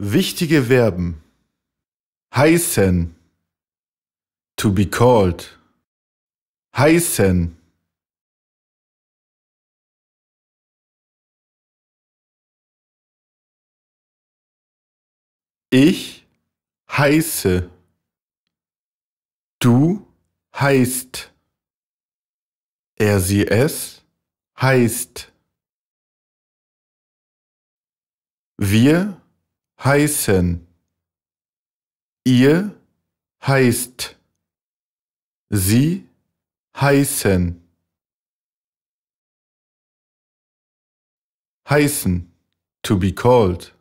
Wichtige Verben heißen to be called heißen Ich heiße. Du heißt. Er sie es heißt. Wir heißen. Ihr heißt. Sie heißen. Heißen. To be called.